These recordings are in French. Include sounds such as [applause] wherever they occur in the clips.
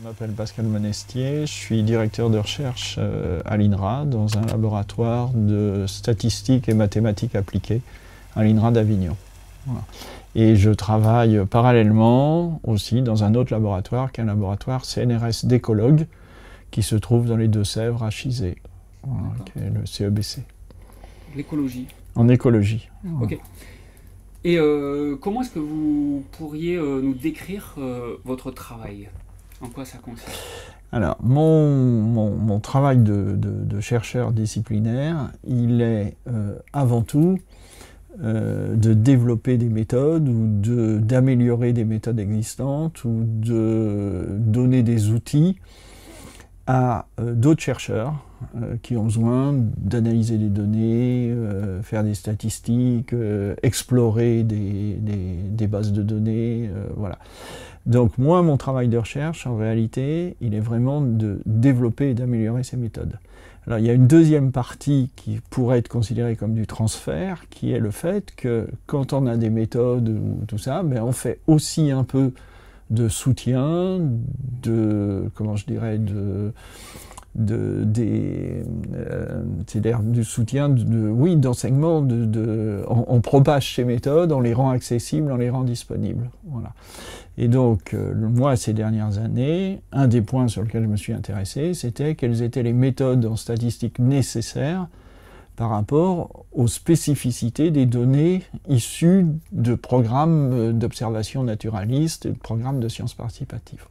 Je m'appelle Pascal Monestier, je suis directeur de recherche euh, à l'INRA dans un laboratoire de statistiques et mathématiques appliquées à l'INRA d'Avignon. Et je travaille parallèlement aussi dans un autre laboratoire qui est un laboratoire CNRS d'écologue qui se trouve dans les Deux-Sèvres à Chizé, qui est le CEBC. E L'écologie En écologie. Ok. Et euh, comment est-ce que vous pourriez euh, nous décrire votre travail en quoi ça consiste Alors, mon, travail de, chercheur disciplinaire, il est euh, avant tout euh, de développer des méthodes ou d'améliorer des méthodes existantes ou de donner des outils à euh, d'autres chercheurs euh, qui ont besoin d'analyser des données, euh, faire des statistiques, euh, explorer des, bases de données, voilà. Donc moi, mon travail de recherche, en réalité, il est vraiment de développer et d'améliorer ces méthodes. Alors il y a une deuxième partie qui pourrait être considérée comme du transfert, qui est le fait que quand on a des méthodes ou tout ça, mais ben, on fait aussi un peu de soutien, de comment je dirais, de de, des, euh, du soutien, de, oui, d'enseignement, de, de on, propage ces méthodes, on les rend accessibles, on les rend disponibles. Voilà. Et donc, euh, moi, ces dernières années, un des points sur lequel je me suis intéressé, c'était quelles étaient les méthodes en statistique nécessaires par rapport aux spécificités des données issues de programmes euh, d'observation naturaliste, de programmes de sciences participatives.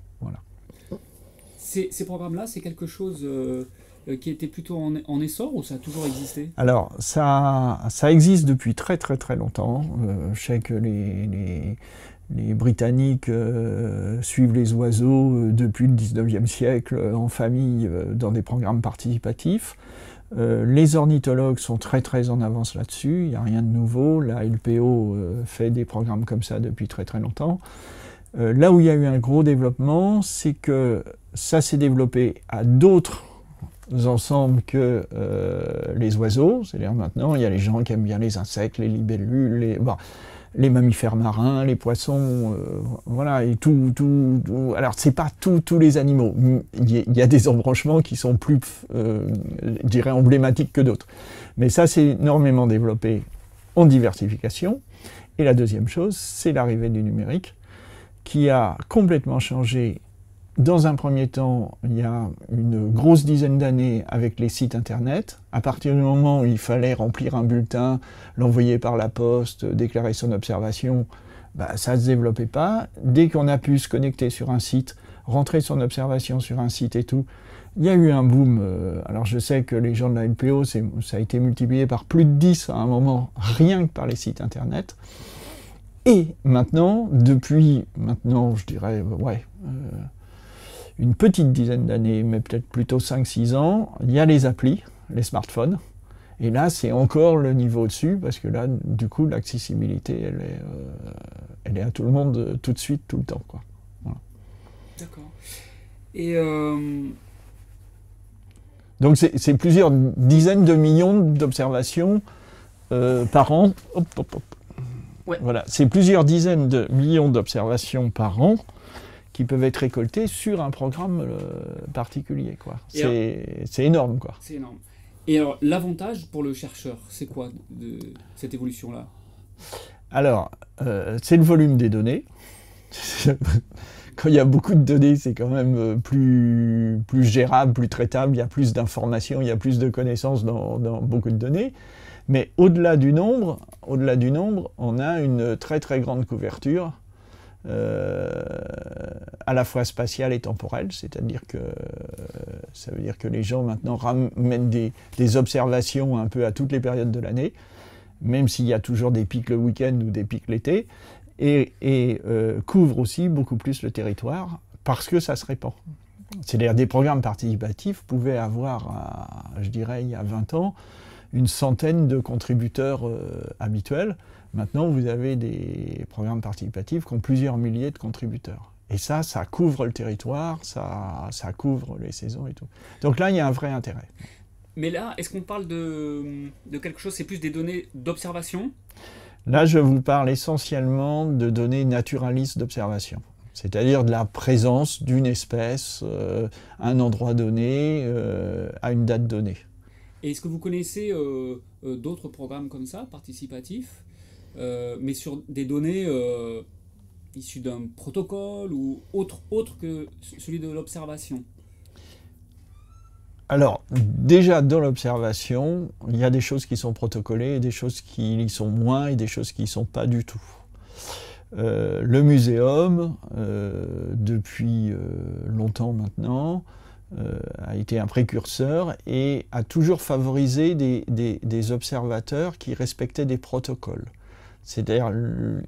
Ces, programmes-là, c'est quelque chose euh, euh, qui était plutôt en, essor ou ça a toujours existé Alors, ça, ça existe depuis très très très longtemps. Euh, je sais que les, Britanniques suivent les oiseaux depuis le 19e siècle en famille dans des programmes participatifs. les ornithologues sont très très en avance là-dessus, il n'y a rien de nouveau. La LPO fait des programmes comme ça depuis très très longtemps. Euh, là où il y a eu un gros développement, c'est que ça s'est développé à d'autres ensembles que euh, les oiseaux. C'est-à-dire maintenant, il y a les gens qui aiment bien les insectes, les libellules, les, les mammifères marins, les poissons, euh, voilà, et tout, tout, tout. Alors, c'est pas tous les animaux. Il y, a des embranchements qui sont plus, je dirais, emblématiques que d'autres. Mais ça s'est énormément développé en diversification. Et la deuxième chose, c'est l'arrivée du numérique qui a complètement changé. Dans un premier temps, il y a une grosse dizaine d'années avec les sites Internet. À partir du moment où il fallait remplir un bulletin, l'envoyer par la poste, déclarer son observation, bah, ça ne se développait pas. Dès qu'on a pu se connecter sur un site, rentrer son observation sur un site et tout, il y a eu un boom. Euh, alors je sais que les gens de la LPO, ça a été multiplié par plus de 10 à un moment, rien que par les sites Internet. Et maintenant, depuis maintenant, je dirais, ouais, euh, une petite dizaine d'années, mais peut-être plutôt 5-6 ans, il y a les applis, les smartphones. Et là, c'est encore le niveau au dessus, parce que là, du coup, l'accessibilité, elle, est, euh, elle est à tout le monde euh, tout de suite, tout le temps. Quoi. D'accord. Et. Donc, c'est plusieurs dizaines de millions d'observations par an. Hop, hop, hop. Voilà, c'est plusieurs dizaines de millions d'observations par an qui peuvent être récoltées sur un programme euh, particulier. C'est, énorme. Quoi. C'est énorme. Et alors, l'avantage pour le chercheur, c'est quoi de cette évolution-là Alors, euh, c'est le volume des données. [laughs] quand il y a beaucoup de données, c'est quand même euh, plus, plus gérable, plus traitable, il y a plus d'informations, il y a plus de connaissances dans beaucoup de données. Mais au-delà du nombre, au-delà du nombre, on a une très très grande couverture. Euh, à la fois spatiale et temporelle, c'est-à-dire que ça veut dire que les gens maintenant ramènent des, observations un peu à toutes les périodes de l'année, même s'il y a toujours des pics le week-end ou des pics l'été, et, euh, couvrent aussi beaucoup plus le territoire parce que ça se répand. C'est-à-dire des programmes participatifs pouvaient avoir, euh, je dirais, il y a 20 ans, une centaine de contributeurs euh, habituels. Maintenant, vous avez des programmes participatifs qui ont plusieurs milliers de contributeurs. Et ça, ça couvre le territoire, ça, ça couvre les saisons et tout. Donc là, il y a un vrai intérêt. Mais là, est-ce qu'on parle de, quelque chose C'est plus des données d'observation Là, je vous parle essentiellement de données naturalistes d'observation, c'est-à-dire de la présence d'une espèce euh, à un endroit donné, euh, à une date donnée est-ce que vous connaissez euh, euh, d'autres programmes comme ça, participatifs, euh, mais sur des données issues d'un protocole ou autre, autre que celui de l'observation alors, déjà dans l'observation, il y a des choses qui sont protocolées, et des choses qui y sont moins et des choses qui y sont pas du tout. le muséum, depuis longtemps maintenant, euh, a été un précurseur et a toujours favorisé des, observateurs qui respectaient des protocoles. C'est-à-dire,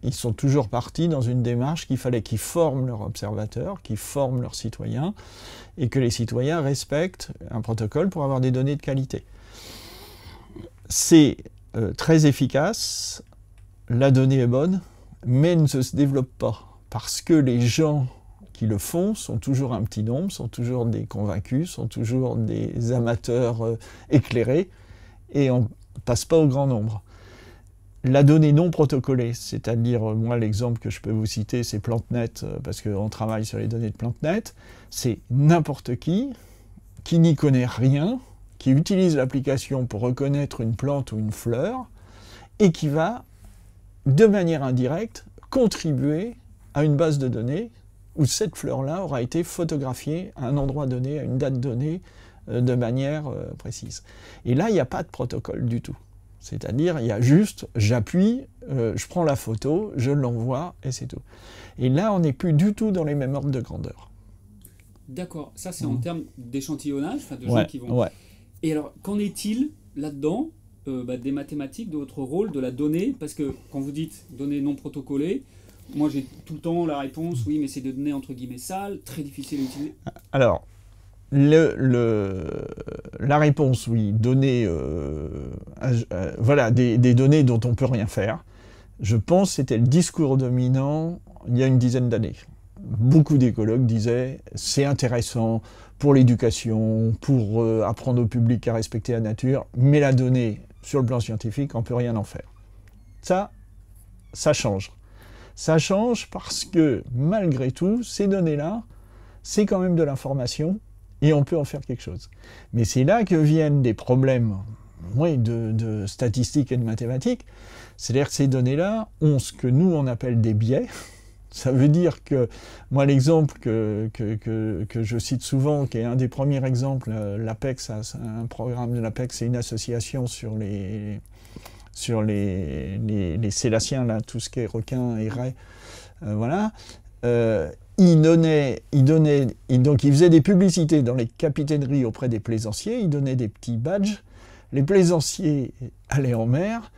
ils sont toujours partis dans une démarche qu'il fallait qu'ils forment leurs observateurs, qu'ils forment leurs citoyens, et que les citoyens respectent un protocole pour avoir des données de qualité. C'est euh, très efficace, la donnée est bonne, mais elle ne se développe pas, parce que les gens qui le font sont toujours un petit nombre, sont toujours des convaincus, sont toujours des amateurs euh, éclairés, et on ne passe pas au grand nombre. La donnée non protocolée, c'est-à-dire, euh, moi, l'exemple que je peux vous citer, c'est PlanteNet, euh, parce qu'on travaille sur les données de Plantnet, c'est n'importe qui qui n'y connaît rien, qui utilise l'application pour reconnaître une plante ou une fleur, et qui va, de manière indirecte, contribuer à une base de données où cette fleur-là aura été photographiée à un endroit donné, à une date donnée, euh, de manière euh, précise. Et là, il n'y a pas de protocole du tout. C'est-à-dire, il y a juste, j'appuie, euh, je prends la photo, je l'envoie, et c'est tout. Et là, on n'est plus du tout dans les mêmes ordres de grandeur. D'accord, ça c'est en mmh. termes d'échantillonnage, de gens qui vont... Et alors, qu'en est-il là-dedans bah, des mathématiques, de votre rôle, de la donnée Parce que quand vous dites données non protocolée, moi, j'ai tout le temps la réponse, oui, mais c'est des données entre guillemets sales, très difficile à utiliser. Alors, la réponse, oui, données, euh, euh, voilà, des, données dont on ne peut rien faire, je pense c'était le discours dominant il y a une dizaine d'années. Beaucoup d'écologues disaient c'est intéressant pour l'éducation, pour euh, apprendre au public à respecter la nature, mais la donnée, sur le plan scientifique, on ne peut rien en faire. Ça, ça change. Ça change parce que malgré tout, ces données-là, c'est quand même de l'information et on peut en faire quelque chose. Mais c'est là que viennent des problèmes de, de statistiques et de mathématiques. C'est-à-dire que ces données-là ont ce que nous on appelle des biais. [laughs] Ça veut dire que, moi, l'exemple que, que, que, que, je cite souvent, qui est un des premiers exemples, euh, l'APEX, un programme de l'APEX, c'est une association sur les, sur les, les, les là, tout ce qui est requins et raies. Euh, voilà. Euh, il donnait, il donnait, donc il faisait des publicités dans les capitaineries auprès des plaisanciers, il donnait des petits badges. Les plaisanciers allaient en mer,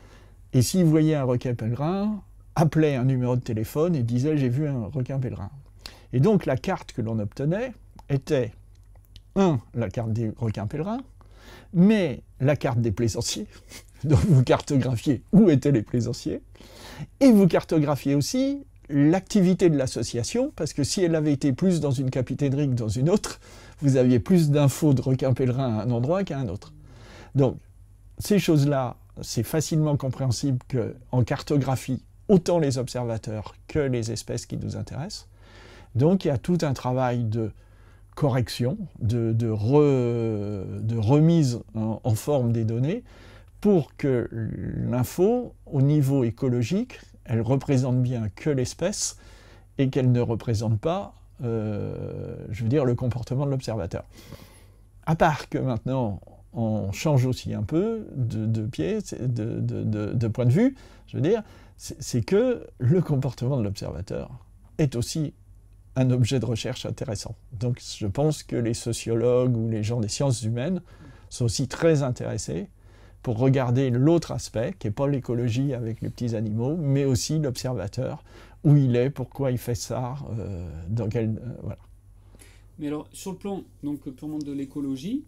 et s'ils voyaient un requin pèlerin, appelaient un numéro de téléphone et disaient J'ai vu un requin pèlerin. Et donc la carte que l'on obtenait était, un, la carte des requins pèlerins, mais la carte des plaisanciers. [laughs] Donc vous cartographiez où étaient les plaisanciers. Et vous cartographiez aussi l'activité de l'association, parce que si elle avait été plus dans une capitainerie que dans une autre, vous aviez plus d'infos de requins pèlerins à un endroit qu'à un autre. Donc, ces choses-là, c'est facilement compréhensible en cartographie, autant les observateurs que les espèces qui nous intéressent. Donc, il y a tout un travail de correction, de, de, remise en, forme des données, pour que l'info, au niveau écologique, elle représente bien que l'espèce et qu'elle ne représente pas, euh, je veux dire, le comportement de l'observateur. À part que maintenant, on change aussi un peu de, pied, de, de, point de vue, je veux dire, c'est que le comportement de l'observateur est aussi un objet de recherche intéressant. Donc je pense que les sociologues ou les gens des sciences humaines sont aussi très intéressés pour regarder l'autre aspect, qui n'est pas l'écologie avec les petits animaux, mais aussi l'observateur, où il est, pourquoi il fait ça, euh, dans quel... Euh, voilà. Mais alors, sur le plan donc, purement de l'écologie,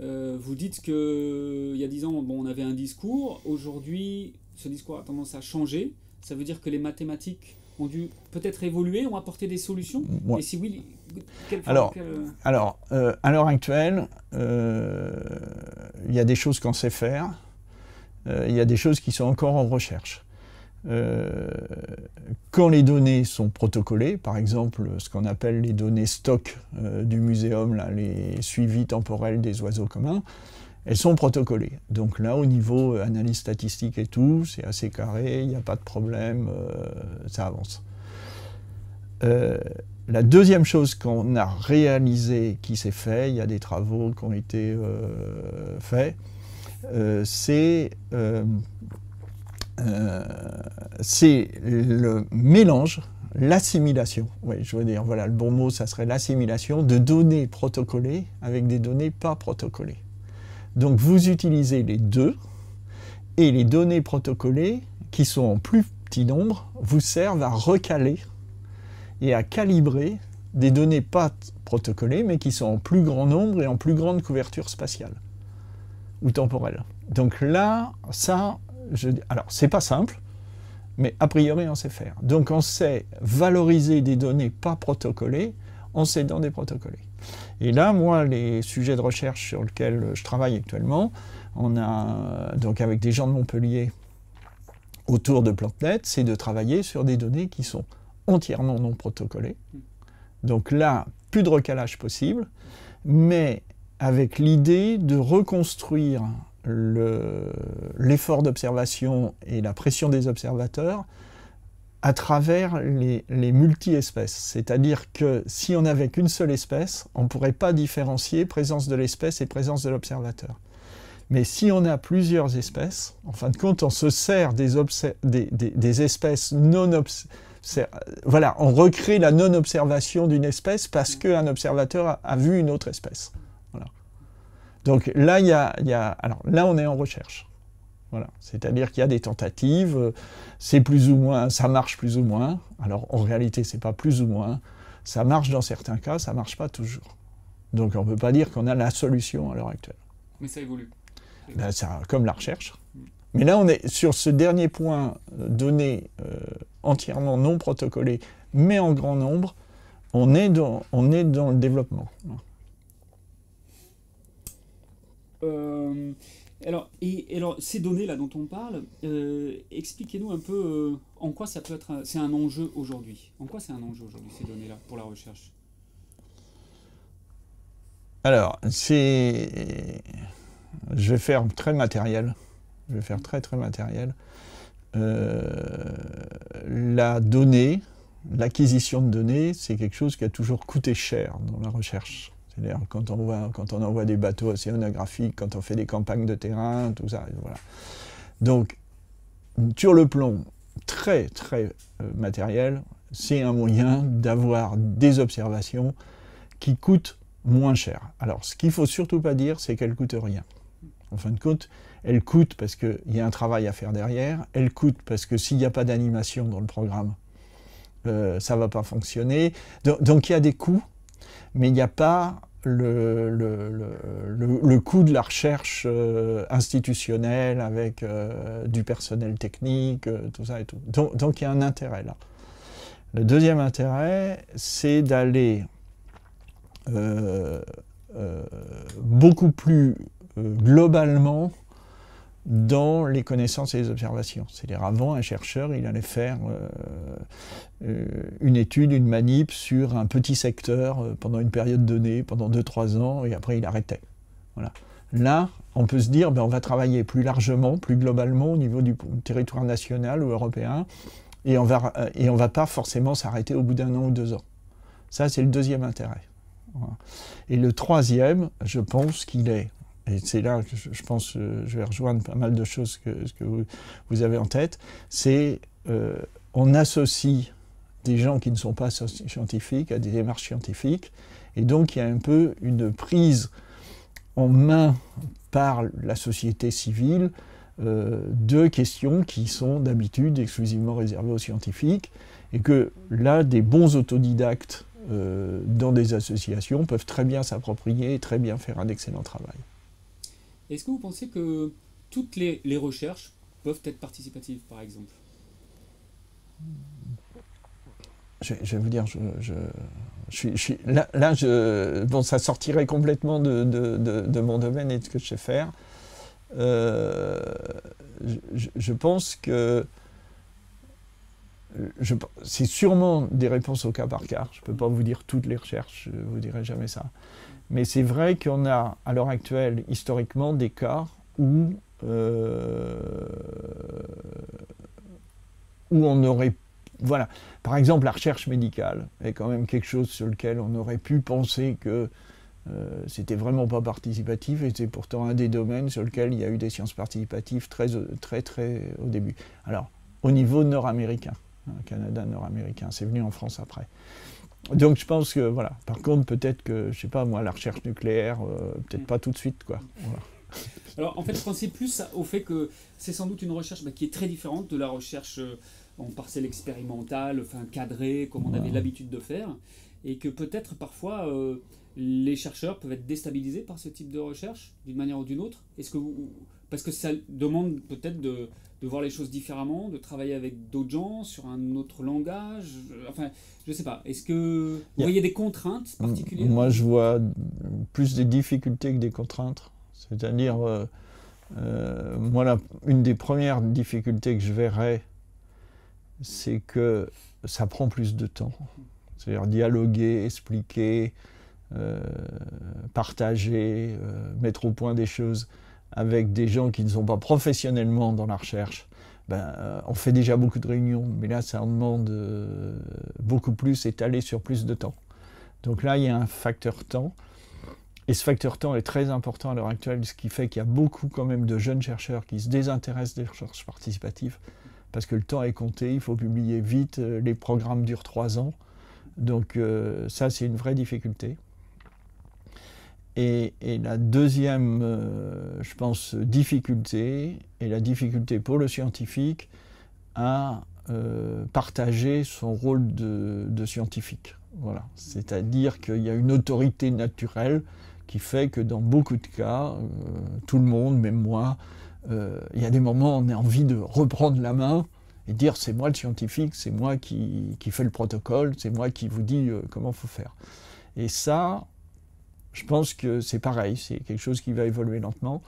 euh, vous dites qu'il y a dix ans, bon, on avait un discours. Aujourd'hui, ce discours a tendance à changer. Ça veut dire que les mathématiques ont dû peut-être évoluer, ont apporté des solutions Et si oui, Alors, euh, alors euh, à l'heure actuelle, euh, il y a des choses qu'on sait faire, il y a des choses qui sont encore en recherche. quand les données sont protocolées, par exemple ce qu'on appelle les données stock du muséum, les suivis temporels des oiseaux communs, elles sont protocolées. Donc là, au niveau euh, analyse statistique et tout, c'est assez carré, il n'y a pas de problème, euh, ça avance. Euh, la deuxième chose qu'on a réalisée qui s'est fait, il y a des travaux qui ont été faits, c'est le mélange, l'assimilation. Oui, je veux dire, voilà, le bon mot, ça serait l'assimilation de données protocolées avec des données pas protocolées. Donc vous utilisez les deux et les données protocolées, qui sont en plus petit nombre, vous servent à recaler et à calibrer des données pas protocolées, mais qui sont en plus grand nombre et en plus grande couverture spatiale ou temporelle. Donc là, ça, je... alors c'est pas simple, mais a priori on sait faire. Donc on sait valoriser des données pas protocolées en s'aidant des protocolées. Et là, moi, les sujets de recherche sur lesquels je travaille actuellement, on a, donc avec des gens de Montpellier autour de Plantnet, c'est de travailler sur des données qui sont entièrement non protocolées. Donc là, plus de recalage possible, mais avec l'idée de reconstruire l'effort d'observation et la pression des observateurs à travers les, multi-espèces. C'est-à-dire que si on n'avait qu'une seule espèce, on ne pourrait pas différencier présence de l'espèce et présence de l'observateur. Mais si on a plusieurs espèces, en fin de compte, on se sert des, espèces non Voilà, on recrée la non-observation d'une espèce parce qu'un observateur a, vu une autre espèce. Donc là, alors, là, on est en recherche. C'est-à-dire qu'il y a des tentatives, c'est plus ou moins, ça marche plus ou moins. Alors en réalité, c'est pas plus ou moins, ça marche dans certains cas, ça marche pas toujours. Donc on ne peut pas dire qu'on a la solution à l'heure actuelle. Mais ça évolue. Ben, comme la recherche. Mm. Mais là, on est sur ce dernier point euh, donné euh, entièrement non protocolé, mais en grand nombre, on est dans, on est dans le développement. Euh... Alors, et, ces données-là dont on parle, euh, expliquez-nous un peu euh, en quoi ça peut être. C'est un enjeu aujourd'hui. En quoi c'est un enjeu aujourd'hui, ces données-là, pour la recherche Alors, c'est. Je vais faire très matériel. Je vais faire très, très matériel. Euh, la donnée, l'acquisition de données, c'est quelque chose qui a toujours coûté cher dans la recherche. C'est-à-dire quand on, voit, quand on envoie des bateaux océanographiques, quand on fait des campagnes de terrain, tout ça. Voilà. Donc, sur le plomb très, très euh, matériel, c'est un moyen d'avoir des observations qui coûtent moins cher. Alors, ce qu'il faut surtout pas dire, c'est qu'elles coûtent rien. En fin de compte, elles coûtent parce qu'il y a un travail à faire derrière, elles coûtent parce que s'il n'y a pas d'animation dans le programme, euh, ça ne va pas fonctionner. Donc, il y a des coûts mais il n'y a pas le, le, le, le, coût de la recherche euh, institutionnelle avec euh, du personnel technique, euh, tout ça et tout. donc il y a un intérêt là. Le deuxième intérêt, c'est d'aller beaucoup plus globalement dans les connaissances et les observations. C'est-à-dire avant, un chercheur, il allait faire euh, euh, une étude, une manip sur un petit secteur euh, pendant une période donnée, pendant 2-3 ans, et après il arrêtait. Voilà. Là, on peut se dire, ben, on va travailler plus largement, plus globalement au niveau du territoire national ou européen, et on va, et on va pas forcément s'arrêter au bout d'un an ou deux ans. Ça, c'est le deuxième intérêt. Et le troisième, je pense qu'il est et c'est là que je pense euh, je vais rejoindre pas mal de choses que, que vous, avez en tête, c'est euh, on associe des gens qui ne sont pas scientifiques à des démarches scientifiques, et donc il y a un peu une prise en main par la société civile euh, de questions qui sont d'habitude exclusivement réservées aux scientifiques, et que là, des bons autodidactes euh, dans des associations peuvent très bien s'approprier et très bien faire un excellent travail. Est-ce que vous pensez que toutes les, recherches peuvent être participatives, par exemple je, vais vous dire, je, suis, là, je, bon, ça sortirait complètement de, mon domaine et de ce que je sais faire. Euh, je, pense que c'est sûrement des réponses au cas par cas. Je ne peux pas vous dire toutes les recherches, je ne vous dirai jamais ça. Mais c'est vrai qu'on a à l'heure actuelle, historiquement, des cas où, euh, où on aurait... Voilà, par exemple, la recherche médicale est quand même quelque chose sur lequel on aurait pu penser que euh, c'était vraiment pas participatif et c'est pourtant un des domaines sur lequel il y a eu des sciences participatives très très très au début. Alors au niveau nord-américain, hein, Canada nord-américain, c'est venu en France après. Donc je pense que voilà. Par contre, peut-être que je sais pas moi, la recherche nucléaire, euh, peut-être pas tout de suite quoi. Alors en fait, je pensais plus au fait que c'est sans doute une recherche bah, qui est très différente de la recherche euh, en parcelle expérimentale, enfin cadrée, comme on avait l'habitude de faire, et que peut-être parfois euh, les chercheurs peuvent être déstabilisés par ce type de recherche d'une manière ou d'une autre. Est-ce que vous, parce que ça demande peut-être de, voir les choses différemment, de travailler avec d'autres gens sur un autre langage. Euh, enfin, je sais pas. Est-ce que vous voyez des contraintes mm. particulières Moi, je vois plus des difficultés que des contraintes. C'est-à-dire, euh, euh une des premières difficultés que je verrais, c'est que ça prend plus de temps. C'est-à-dire dialoguer, expliquer, euh, partager, mettre au point des choses avec des gens qui ne sont pas professionnellement dans la recherche, ben, euh, on fait déjà beaucoup de réunions, mais là, ça en demande euh, beaucoup plus, étalé sur plus de temps. Donc là, il y a un facteur temps. Et ce facteur temps est très important à l'heure actuelle, ce qui fait qu'il y a beaucoup quand même de jeunes chercheurs qui se désintéressent des recherches participatives, parce que le temps est compté, il faut publier vite, euh, les programmes durent trois ans. Donc ça, c'est une vraie difficulté. Et, la deuxième, euh, je pense, difficulté, est la difficulté pour le scientifique à euh, partager son rôle de, scientifique. Voilà. C'est-à-dire qu'il y a une autorité naturelle qui fait que dans beaucoup de cas, euh, tout le monde, même moi, il y a des moments où on a envie de reprendre la main et dire c'est moi le scientifique, c'est moi qui, qui fais le protocole, c'est moi qui vous dis comment faut faire. Et ça, je pense que c'est pareil, c'est quelque chose qui va évoluer lentement,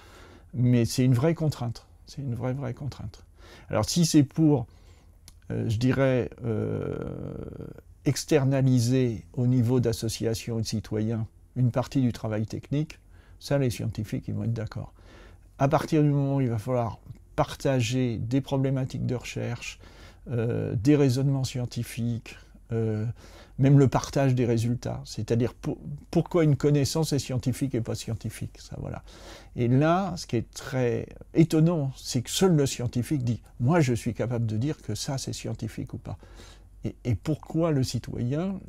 mais c'est une vraie contrainte. C'est une vraie, vraie contrainte. Alors si c'est pour, euh, je dirais, euh, externaliser au niveau d'associations et de citoyens une partie du travail technique, ça les scientifiques ils vont être d'accord. À partir du moment où il va falloir partager des problématiques de recherche, euh, des raisonnements scientifiques, même le partage des résultats, c'est-à-dire pourquoi une connaissance est scientifique et pas scientifique, ça voilà. Et là, ce qui est très étonnant, c'est que seul le scientifique dit moi je suis capable de dire que ça c'est scientifique ou pas. Et, pourquoi le citoyen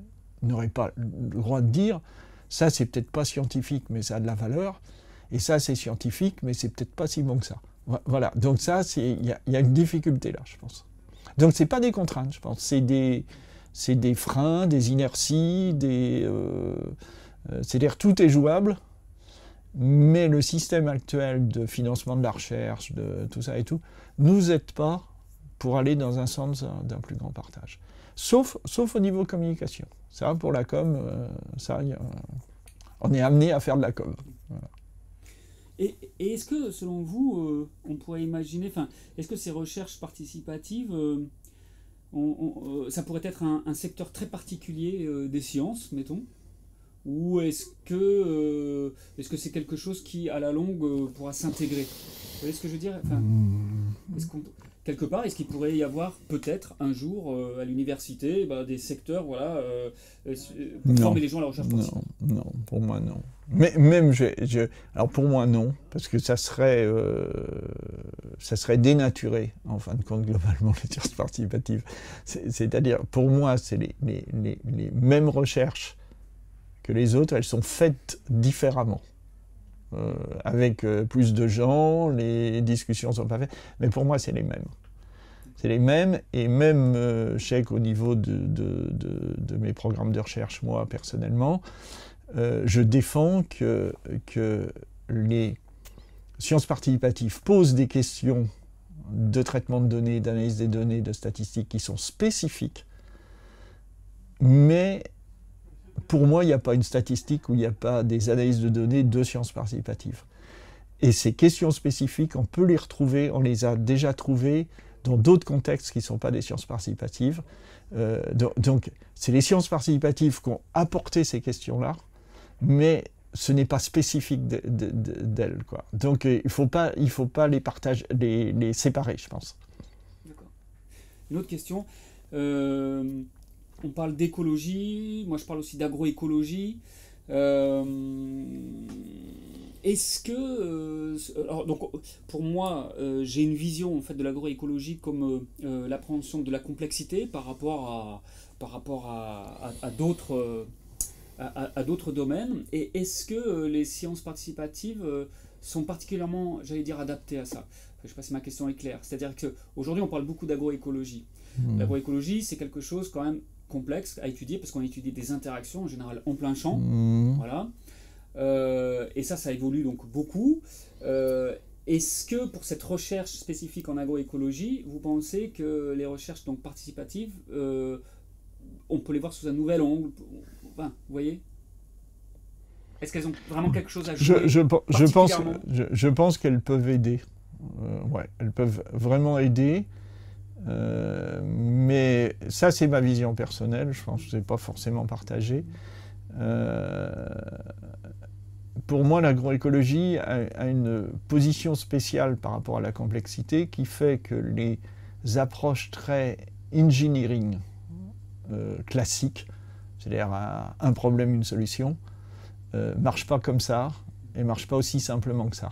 n'aurait pas le droit de dire ça c'est peut-être pas scientifique mais ça a de la valeur et ça c'est scientifique mais c'est peut-être pas si bon que ça. Voilà. Donc ça, il y, a une difficulté là, je pense. Donc ce c'est pas des contraintes, je pense, c'est des c'est des freins, des inerties, des... Euh, euh, c'est-à-dire tout est jouable, mais le système actuel de financement de la recherche, de tout ça et tout, nous aide pas pour aller dans un sens d'un plus grand partage. Sauf, sauf au niveau communication. Ça, pour la com, euh, ça, on est amené à faire de la com. Et, est-ce que, selon vous, on pourrait imaginer, enfin, est-ce que ces recherches participatives euh, ça pourrait être un, secteur très particulier euh, des sciences, mettons Ou est-ce que euh, est-ce que c'est quelque chose qui, à la longue, pourra s'intégrer Vous voyez ce que je veux dire enfin, hmm. Quelque part, est-ce qu'il pourrait y avoir peut-être un jour à l'université bah, des secteurs voilà, pour former les gens à la recherche Non, non pour moi non. Mais même, alors pour moi non, parce que ça serait, euh, ça serait dénaturé en fin de compte globalement [laughs] les tierces participatives. C'est-à-dire, pour moi, c'est les, les, les, mêmes recherches que les autres, elles sont faites différemment, euh, avec euh, plus de gens, les discussions sont pas faites, mais pour moi c'est les mêmes. C'est les mêmes, et même, je au niveau de, de, de, mes programmes de recherche, moi personnellement, euh, je défends que, que, les sciences participatives posent des questions de traitement de données, d'analyse des données, de statistiques qui sont spécifiques, mais pour moi, il n'y a pas une statistique où il n'y a pas des analyses de données de sciences participatives. Et ces questions spécifiques, on peut les retrouver, on les a déjà trouvées dans d'autres contextes qui ne sont pas des sciences participatives. Euh, donc, c'est les sciences participatives qui ont apporté ces questions-là, mais ce n'est pas spécifique d'elle, quoi. Donc euh, il ne faut pas, il faut pas les, partager, les, séparer, je pense. D'accord. Une autre question. Euh, on parle d'écologie, moi je parle aussi d'agroécologie. Euh, est-ce que, alors, donc, pour moi, j'ai une vision en fait de l'agroécologie comme l'appréhension de la complexité par rapport à, par rapport à d'autres à, d'autres domaines. Et est-ce que euh, les sciences participatives euh, sont particulièrement, j'allais dire, adaptées à ça je ne sais pas si ma question est claire. C'est-à-dire qu'aujourd'hui, on parle beaucoup d'agroécologie. Hmm. L'agroécologie, c'est quelque chose quand même complexe à étudier parce qu'on étudie des interactions en général en plein champ. Hmm. Voilà. Euh, et ça, ça évolue donc beaucoup. Est-ce que pour cette recherche spécifique en agroécologie, vous pensez que les recherches donc participatives, on peut les voir sous un nouvel angle voyez Est-ce qu'elles ont vraiment quelque chose à jouer je, je, pense, je, pense qu'elles peuvent aider. Euh, elles peuvent vraiment aider. Euh, mais ça, c'est ma vision personnelle. Je pense que pas forcément partagé. Euh, pour moi, l'agroécologie a, une position spéciale par rapport à la complexité qui fait que les approches très engineering classiques cest à un, problème, une solution, euh, marche pas comme ça et marche pas aussi simplement que ça.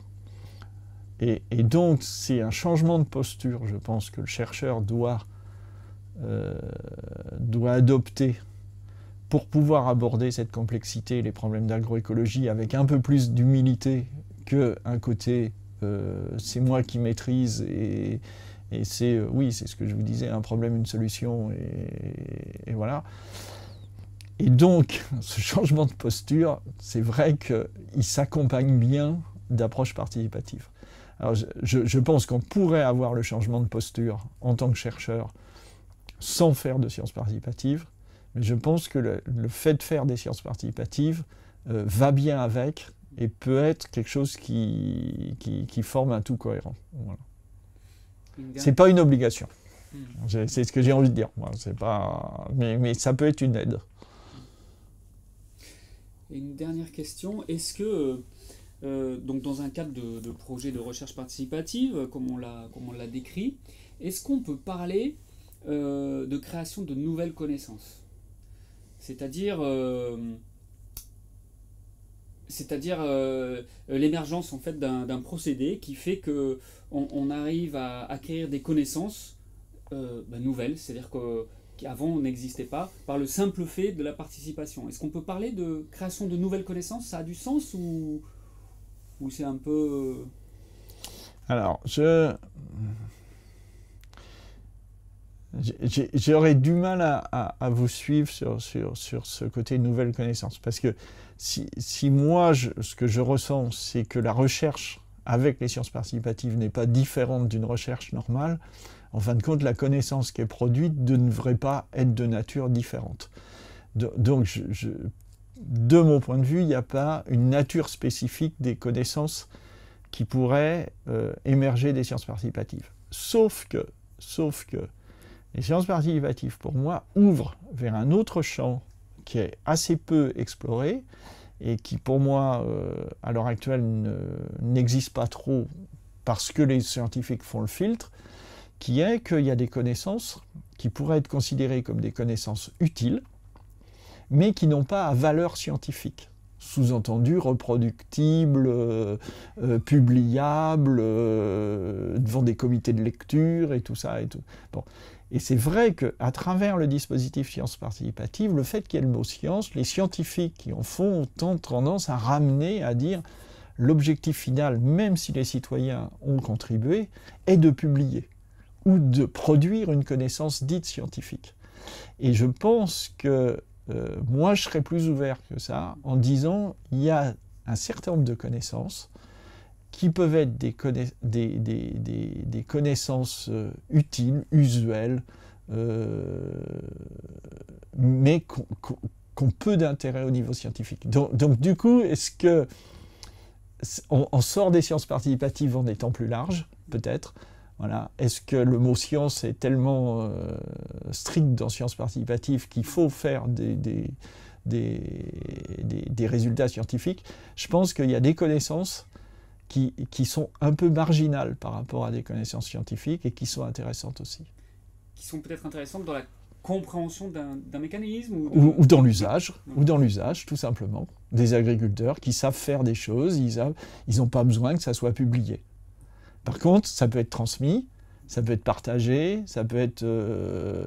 Et, donc, c'est un changement de posture, je pense, que le chercheur doit, euh, doit adopter pour pouvoir aborder cette complexité, les problèmes d'agroécologie, avec un peu plus d'humilité qu'un côté euh, c'est moi qui maîtrise et, c'est, oui, c'est ce que je vous disais, un problème, une solution, et voilà. Et donc, ce changement de posture, c'est vrai qu'il s'accompagne bien d'approches participatives. Alors, je, pense qu'on pourrait avoir le changement de posture en tant que chercheur sans faire de sciences participatives, mais je pense que le, fait de faire des sciences participatives euh, va bien avec et peut être quelque chose qui, qui, forme un tout cohérent. Voilà. C'est pas une obligation. Hmm. C'est ce que j'ai envie de dire. Moi. Pas... mais ça peut être une aide. Et une dernière question, est-ce que, euh, euh, donc dans un cadre de, projet de recherche participative, euh, comme on l'a décrit, est-ce qu'on peut parler de création de nouvelles connaissances C'est-à-dire... c'est-à-dire l'émergence en fait d'un procédé qui fait qu'on arrive à acquérir des connaissances ben, nouvelles, c'est-à-dire que qui avant n'existait pas, par le simple fait de la participation. Est-ce qu'on peut parler de création de nouvelles connaissances Ça a du sens ou, c'est un peu... Euh, Alors, je... J'aurais du mal à, vous suivre sur, sur, sur ce côté nouvelles connaissances. Parce que si, si moi, ce que je ressens, c'est que la recherche avec les sciences participatives n'est pas différente d'une recherche normale, en fin de compte, la connaissance qui est produite ne devrait pas être de nature différente. donc, de mon point de vue, il n'y a pas une nature spécifique des connaissances qui pourraient euh, émerger des sciences participatives. Sauf que, sauf que, les sciences participatives, pour moi, ouvrent vers un autre champ qui est assez peu exploré et qui, pour moi, euh, à l'heure actuelle, n'existe pas trop parce que les scientifiques font le filtre, qui est qu'il y a des connaissances qui pourraient être considérées comme des connaissances utiles, mais qui n'ont pas à valeur scientifique sous-entendu reproductible, euh, euh, publiable, euh, devant des comités de lecture et tout ça. Et, et c'est vrai qu'à travers le dispositif science participative, le fait qu'il y ait le mot science, les scientifiques qui en font ont tendance à ramener, à dire l'objectif final, même si les citoyens ont contribué, est de publier ou de produire une connaissance dite scientifique. Et je pense que euh, moi, je serais plus ouvert que ça en disant il y a un certain nombre de connaissances qui peuvent être des, connaissances euh, utiles, usuelles, euh, mais qu'on peu d'intérêt au niveau scientifique. Donc, du coup, est-ce que on, sort des sciences participatives en étant plus large, peut-être, voilà. Est-ce que le mot science est tellement euh, strict dans sciences participatives qu'il faut faire des, des, des, résultats scientifiques Je pense qu'il y a des connaissances qui, qui, sont un peu marginales par rapport à des connaissances scientifiques et qui sont intéressantes aussi. Qui sont peut-être intéressantes dans la compréhension d'un mécanisme ou, dans l'usage, ou dans l'usage tout simplement. Des agriculteurs qui savent faire des choses, ils n'ont ils pas besoin que ça soit publié. Par contre, ça peut être transmis, ça peut être partagé, ça peut être... Euh,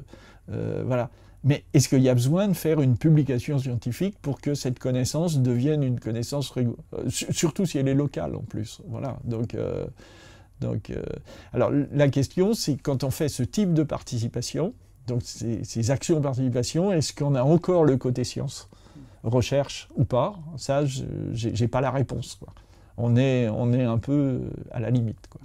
euh, voilà. Mais est-ce qu'il y a besoin de faire une publication scientifique pour que cette connaissance devienne une connaissance euh, surtout si elle est locale en plus Voilà. Donc, donc alors la question, c'est quand on fait ce type de participation, donc ces, actions de participation, est-ce qu'on a encore le côté science, recherche ou pas Ça, j'ai pas la réponse. On est, on est un peu à la limite. Quoi.